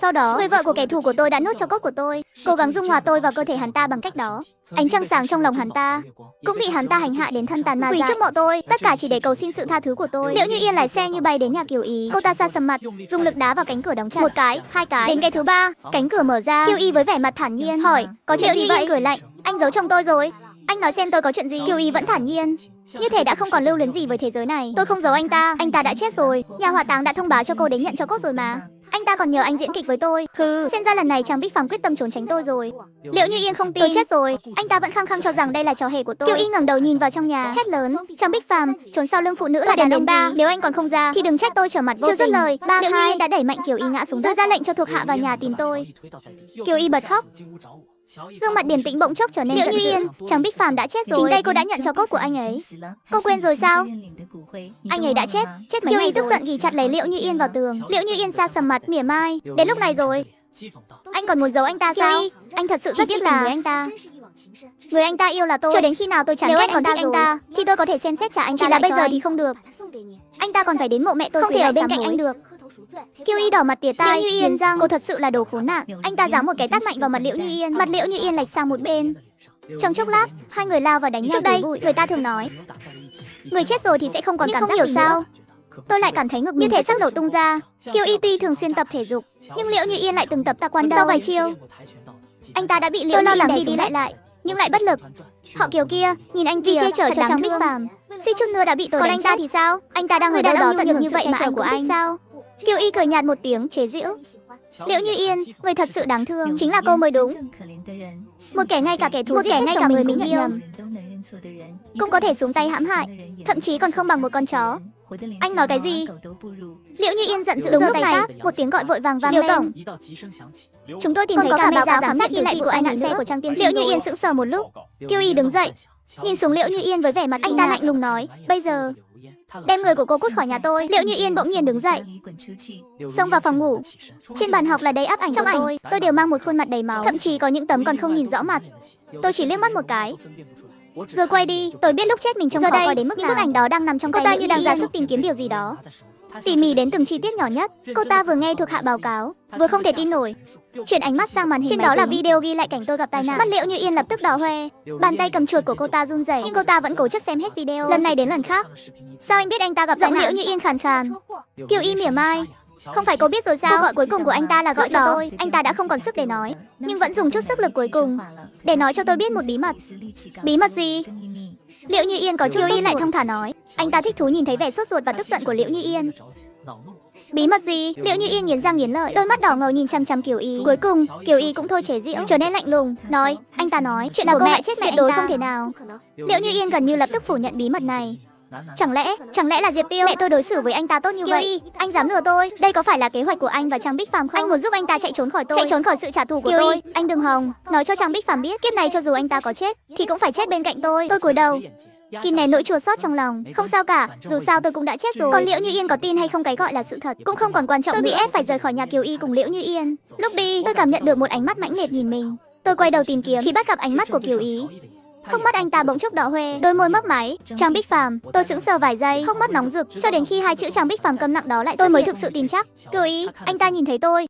Sau đó, người vợ của kẻ thù của tôi đã nuốt cho cốt của tôi, cố gắng dung hòa tôi vào cơ thể hắn ta bằng cách đó. Ánh trăng sáng trong lòng hắn ta cũng bị hắn ta hành hạ đến thân tàn mà quỳ trước mộ tôi, tất cả chỉ để cầu xin sự tha thứ của tôi. Liệu như Yên lái xe như bay đến nhà Kiều Ý, cô ta xa sầm mặt, dùng lực đá vào cánh cửa đóng chặt. Một cái, hai cái, đến cái thứ ba, cánh cửa mở ra. Kiều Ý với vẻ mặt thản nhiên hỏi, có chuyện gì vậy? cười lạnh, anh giấu chồng tôi rồi. Anh nói xem tôi có chuyện gì? Kiều Ý vẫn thản nhiên, như thể đã không còn lưu luyến gì với thế giới này. Tôi không giấu anh ta, anh ta đã chết rồi. Nhà hỏa táng đã thông báo cho cô đến nhận cho cốt rồi mà. Ta còn nhờ anh diễn kịch với tôi. Hừ, xem ra lần này chàng Bích Phàm quyết tâm trốn tránh tôi rồi. Liệu Như Yên không tin? Tôi chết rồi. Anh ta vẫn khăng khăng cho rằng đây là trò hề của tôi. Kiều Y ngẩng đầu nhìn vào trong nhà, hét lớn, "Chàng Bích Phàm, trốn sau lưng phụ nữ là đàn ông ba, nếu anh còn không ra thì đừng trách tôi trở mặt vô Chưa dứt lời, ba Liệu hai đã đẩy mạnh Kiều Y ngã xuống, ra ra lệnh cho thuộc hạ vào nhà tìm tôi. Kiều Y bật khóc. Gương mặt điềm tĩnh bỗng chốc trở nên Liệu như yên, chẳng Bích Phàm đã chết rồi. Chính tay cô đã nhận cho cốt của anh ấy. Cô quên rồi sao? Anh ấy đã chết, chết mấy Kiều Y tức giận ghì chặt lấy Liệu Như Yên vào tường. Liệu Như Yên xa sầm mặt, mỉa mai. Đến lúc này rồi, anh còn muốn giấu anh ta sao? Anh thật sự rất tiếc là người anh ta. Người anh ta yêu là tôi. Cho đến khi nào tôi chán Nếu ghét anh, còn anh, anh ta, thì tôi có thể xem xét trả anh ta Chỉ là bây giờ thì không được. Anh ta còn phải đến mộ mẹ tôi không thể ở bên cạnh anh được. Kiêu Y đỏ mặt tỉa tai, Như Yên rằng cô thật sự là đồ khốn nạn. Anh ta giáng một cái tát mạnh vào mặt Liễu Như Yên, mặt Liễu Như Yên lệch sang một bên. Trong chốc lát, hai người lao vào đánh nhau. Trước đây, người ta thường nói, người chết rồi thì sẽ không còn Nhưng cảm không giác hiểu sao. Tôi lại cảm thấy ngực như thể sắp nổ tung ra. Kiêu Y tuy thường xuyên tập thể dục, nhưng Liễu Như Yên lại từng tập ta quan đâu. Sau vài chiêu, anh ta đã bị Liễu Như Yên đẩy đi lại lại, nhưng lại bất lực. Họ Kiều kia, nhìn anh kia che chở cho Trang Bích Phàm, suýt chút nữa đã bị tôi Còn đánh anh ta thì sao? Anh ta đang người ở đâu đó tận hưởng sự che chở của anh sao? Kiều Y cười nhạt một tiếng, chế giễu. Liễu Như Yên, người thật sự đáng thương, chính là cô mới đúng. Một kẻ ngay cả kẻ thù một kẻ ngay cả người mình yêu, cũng có thể xuống tay hãm hại, thậm chí còn không bằng một con chó. Anh nói cái gì? Liễu Như Yên giận dữ Đúng lúc này, một tiếng gọi vội vàng vang lên. tổng, chúng tôi tìm thấy cả báo cáo giám sát ghi lại của anh nạn xe của Trang Tiên Liễu Như Yên sững sờ một lúc, Kiêu Y đứng dậy, nhìn xuống Liễu Như Yên với vẻ mặt anh ta lạnh lùng nói, bây giờ Đem người của cô cút khỏi nhà tôi Liệu như yên bỗng nhiên đứng dậy Xông vào phòng ngủ Trên bàn học là đầy áp ảnh Trong ảnh tôi đều mang một khuôn mặt đầy máu Thậm chí có những tấm còn không nhìn rõ mặt Tôi chỉ liếc mắt một cái rồi quay đi, tôi biết lúc chết mình trông khó qua đến mức nào. Những bức ảnh đó đang nằm trong tay cô ta như đang ra sức tìm kiếm điều gì đó tỉ mỉ đến từng chi tiết nhỏ nhất. Cô ta vừa nghe thuộc hạ báo cáo, vừa không thể tin nổi. Chuyển ánh mắt sang màn hình trên đó là video ghi lại cảnh tôi gặp tai nạn. Mắt Liễu Như Yên lập tức đỏ hoe, bàn tay cầm chuột của cô ta run rẩy, nhưng cô ta vẫn cố chấp xem hết video. Lần này đến lần khác. Sao anh biết anh ta gặp tai nạn? Giọng Liễu Như Yên khàn khàn. Kiều Y mỉa mai, không phải cô biết rồi sao? Câu gọi cuối cùng của anh ta là gọi cho tôi. Anh ta đã không còn sức để nói, nhưng vẫn dùng chút sức lực cuối cùng để nói cho tôi biết một bí mật. Bí mật gì? Liễu Như Yên có chút Liễu lại thông thả nói, anh ta thích thú nhìn thấy vẻ sốt ruột và tức giận của Liễu Như Yên. Bí mật gì? Liễu Như Yên nghiến răng nghiến lợi, đôi mắt đỏ ngầu nhìn chăm chăm Kiều Y. Cuối cùng, Kiều Y cũng thôi chế giễu, trở nên lạnh lùng, nói, anh ta nói, chuyện của mẹ chết mẹ đối không thể nào. Liễu Như Yên gần như lập tức phủ nhận bí mật này. Chẳng lẽ, chẳng lẽ là Diệp Tiêu Mẹ tôi đối xử với anh ta tốt như vậy Anh dám lừa tôi Đây có phải là kế hoạch của anh và Trang Bích Phàm không? Anh muốn giúp anh ta chạy trốn khỏi tôi Chạy trốn khỏi sự trả thù của tôi Anh đừng hòng Nói cho Trang Bích Phàm biết Kiếp này cho dù anh ta có chết Thì cũng phải chết bên cạnh tôi Tôi cúi đầu Kim nén nỗi chua xót trong lòng Không sao cả, dù sao tôi cũng đã chết rồi Còn Liễu Như Yên có tin hay không cái gọi là sự thật Cũng không còn quan trọng Tôi bị ép phải rời khỏi nhà Kiều Y cùng Liễu Như Yên Lúc đi, tôi cảm nhận được một ánh mắt mãnh liệt nhìn mình Tôi quay đầu tìm kiếm khi bắt gặp ánh mắt của Kiều Y. Không mắt anh ta bỗng chốc đỏ hoe, đôi môi mấp máy. Trang Bích Phàm, tôi sững sờ vài giây, không mắt nóng rực, cho đến khi hai chữ Trang Bích Phàm câm nặng đó lại. Tôi mới thực sự tin chắc. Cửu ý, anh ta nhìn thấy tôi.